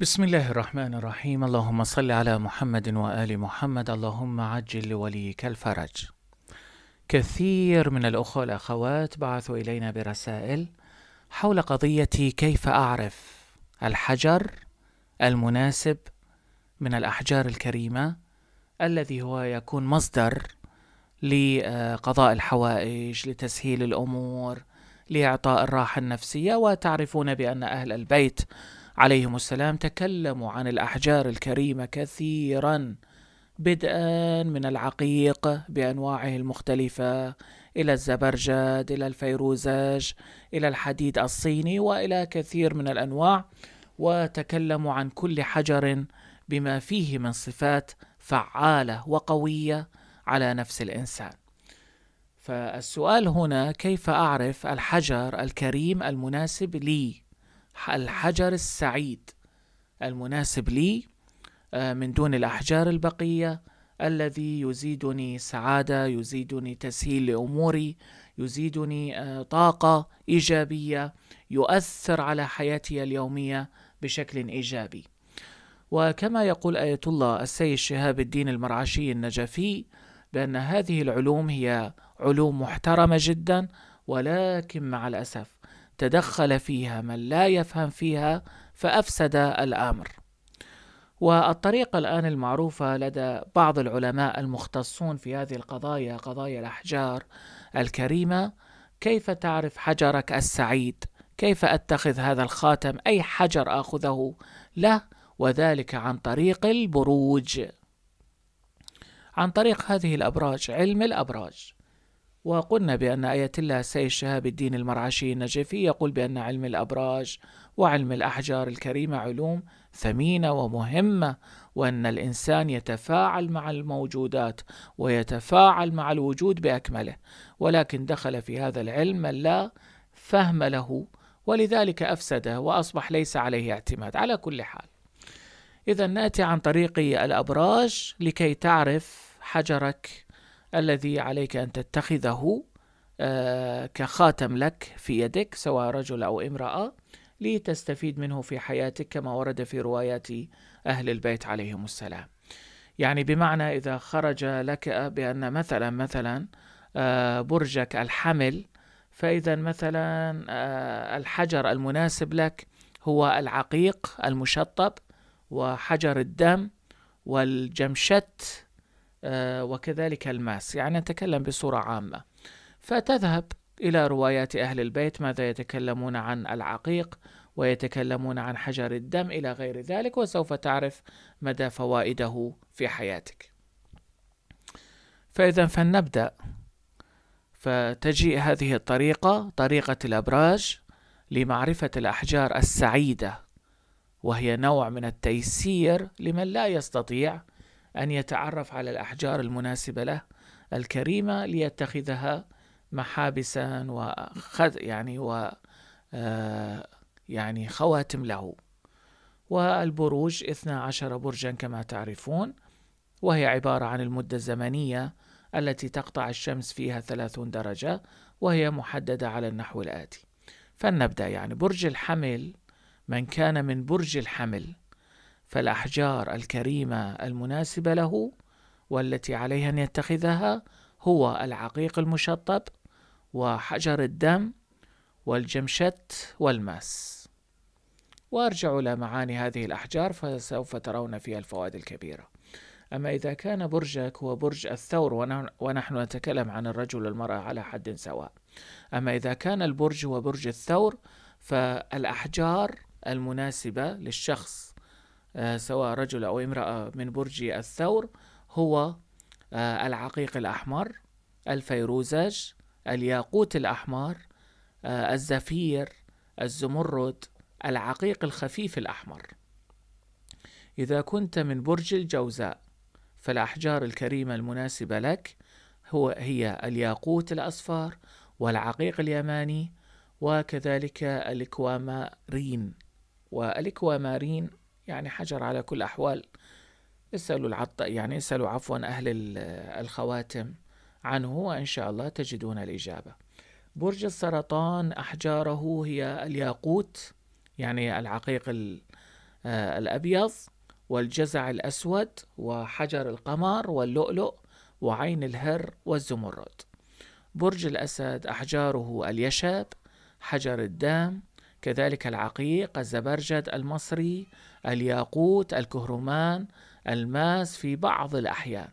بسم الله الرحمن الرحيم اللهم صل على محمد وآل محمد اللهم عجل لوليك الفرج كثير من الأخوة والأخوات بعثوا إلينا برسائل حول قضية كيف أعرف الحجر المناسب من الأحجار الكريمة الذي هو يكون مصدر لقضاء الحوائج لتسهيل الأمور لإعطاء الراحة النفسية وتعرفون بأن أهل البيت عليهم السلام تكلموا عن الأحجار الكريمة كثيرا بدءا من العقيق بأنواعه المختلفة إلى الزبرجد إلى الفيروزاج إلى الحديد الصيني وإلى كثير من الأنواع وتكلموا عن كل حجر بما فيه من صفات فعالة وقوية على نفس الإنسان فالسؤال هنا كيف أعرف الحجر الكريم المناسب لي الحجر السعيد المناسب لي آه، من دون الأحجار البقية الذي يزيدني سعادة يزيدني تسهيل لأموري يزيدني آه، طاقة إيجابية يؤثر على حياتي اليومية بشكل إيجابي وكما يقول آية الله السيد شهاب الدين المرعشي النجفي بأن هذه العلوم هي علوم محترمة جدا ولكن مع الأسف تدخل فيها من لا يفهم فيها فافسد الامر والطريقه الان المعروفه لدى بعض العلماء المختصون في هذه القضايا قضايا الاحجار الكريمه كيف تعرف حجرك السعيد كيف اتخذ هذا الخاتم اي حجر اخذه له وذلك عن طريق البروج عن طريق هذه الابراج علم الابراج وقلنا بأن آية الله سيد شهاب الدين المرعشي النجفي يقول بأن علم الأبراج وعلم الأحجار الكريمة علوم ثمينة ومهمة وأن الإنسان يتفاعل مع الموجودات ويتفاعل مع الوجود بأكمله ولكن دخل في هذا العلم لا فهم له ولذلك أفسده وأصبح ليس عليه اعتماد على كل حال إذا نأتي عن طريق الأبراج لكي تعرف حجرك الذي عليك أن تتخذه آه، كخاتم لك في يدك سواء رجل أو امرأة لتستفيد منه في حياتك كما ورد في روايات أهل البيت عليهم السلام يعني بمعنى إذا خرج لك بأن مثلا مثلا آه، برجك الحمل فإذا مثلا آه، الحجر المناسب لك هو العقيق المشطب وحجر الدم والجمشت آه، وكذلك الماس يعني نتكلم بصورة عامة فتذهب إلى روايات أهل البيت ماذا يتكلمون عن العقيق ويتكلمون عن حجر الدم إلى غير ذلك وسوف تعرف مدى فوائده في حياتك فإذا فلنبدأ فتجيء هذه الطريقة طريقة الأبراج لمعرفة الأحجار السعيدة وهي نوع من التيسير لمن لا يستطيع أن يتعرف على الأحجار المناسبة له الكريمة ليتخذها محابسا وخد يعني و آه، يعني خواتم له والبروج 12 برجا كما تعرفون وهي عبارة عن المدة الزمنية التي تقطع الشمس فيها 30 درجة وهي محددة على النحو الآتي فلنبدأ يعني برج الحمل من كان من برج الحمل فالأحجار الكريمة المناسبة له والتي عليه أن يتخذها هو العقيق المشطب وحجر الدم والجمشت والماس وارجع إلى معاني هذه الأحجار فسوف ترون فيها الفوائد الكبيرة أما إذا كان برجك هو برج الثور ونحن نتكلم عن الرجل والمرأة على حد سواء أما إذا كان البرج هو برج الثور فالأحجار المناسبة للشخص آه، سواء رجل أو امرأة من برج الثور هو آه، العقيق الأحمر الفيروزج الياقوت الأحمر آه، الزفير الزمرد العقيق الخفيف الأحمر إذا كنت من برج الجوزاء فالأحجار الكريمة المناسبة لك هو هي الياقوت الأصفر والعقيق اليماني وكذلك الكوامارين والكوامارين يعني حجر على كل أحوال اسألوا العط يعني اسألوا عفوا أهل الخواتم عنه وإن شاء الله تجدون الإجابة برج السرطان أحجاره هي الياقوت يعني العقيق آه، الأبيض والجزع الأسود وحجر القمر واللؤلؤ وعين الهر والزمرد برج الأسد أحجاره اليشاب حجر الدام كذلك العقيق الزبرجد المصري الياقوت الكهرمان الماس في بعض الأحيان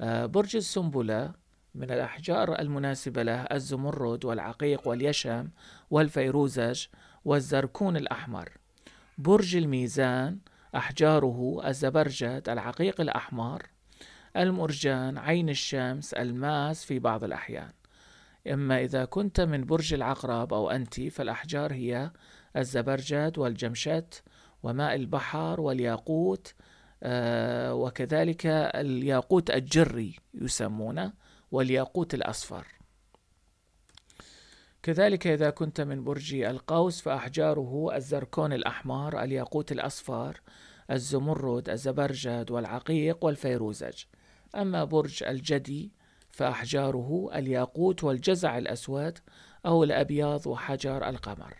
آه، برج السنبلة من الأحجار المناسبة له الزمرد والعقيق واليشم والفيروزج والزركون الأحمر برج الميزان أحجاره الزبرجد العقيق الأحمر المرجان عين الشمس الماس في بعض الأحيان أما إذا كنت من برج العقرب أو أنت فالأحجار هي الزبرجد والجمشت وماء البحر والياقوت آه، وكذلك الياقوت الجري يسمونه والياقوت الأصفر كذلك إذا كنت من برج القوس فأحجاره الزركون الأحمر الياقوت الأصفر الزمرد الزبرجد والعقيق والفيروزج أما برج الجدي فأحجاره الياقوت والجزع الأسود أو الأبيض وحجر القمر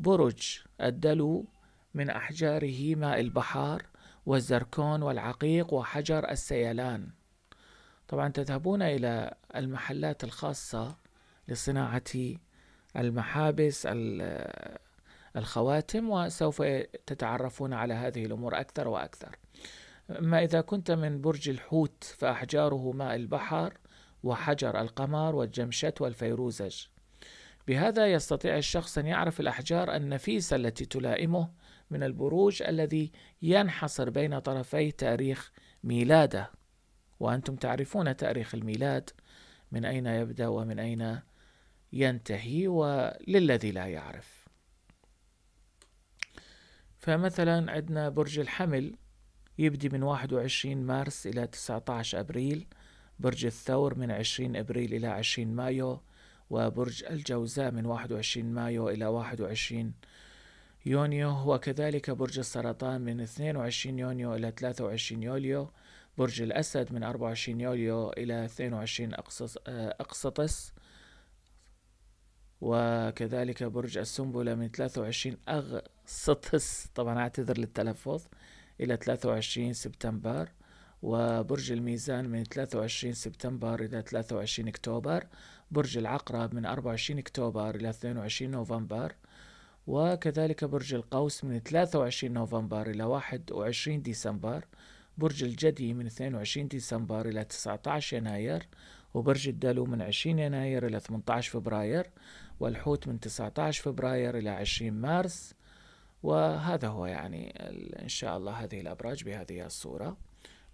برج الدلو من أحجاره ماء البحار والزركون والعقيق وحجر السيلان طبعا تذهبون إلى المحلات الخاصة لصناعة المحابس الخواتم وسوف تتعرفون على هذه الأمور أكثر وأكثر أما إذا كنت من برج الحوت فأحجاره ماء البحر وحجر القمر والجمشت والفيروزج بهذا يستطيع الشخص أن يعرف الأحجار النفيسة التي تلائمه من البروج الذي ينحصر بين طرفي تاريخ ميلاده وأنتم تعرفون تاريخ الميلاد من أين يبدأ ومن أين ينتهي وللذي لا يعرف فمثلا عندنا برج الحمل يبدي من 21 مارس إلى 19 أبريل برج الثور من 20 أبريل إلى 20 مايو وبرج الجوزاء من 21 مايو إلى 21 يونيو وكذلك برج السرطان من 22 يونيو إلى 23 يوليو برج الأسد من 24 يوليو إلى 22 أقسطس وكذلك برج السنبلة من 23 أغسطس طبعا أعتذر للتلفظ إلى 23 سبتمبر وبرج الميزان من 23 سبتمبر إلى 23 أكتوبر برج العقرب من 24 أكتوبر إلى 22 نوفمبر وكذلك برج القوس من 23 نوفمبر إلى 21 ديسمبر برج الجدي من 22 ديسمبر إلى 19 يناير وبرج الدلو من 20 يناير إلى 18 فبراير والحوت من 19 فبراير إلى 20 مارس وهذا هو يعني إن شاء الله هذه الأبراج بهذه الصورة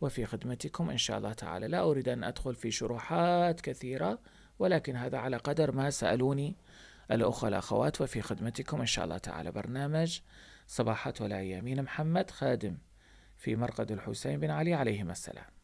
وفي خدمتكم إن شاء الله تعالى لا أريد أن أدخل في شروحات كثيرة ولكن هذا على قدر ما سألوني الأخوة الأخوات وفي خدمتكم إن شاء الله تعالى برنامج صباحات ولا يمين محمد خادم في مرقد الحسين بن علي عليهما السلام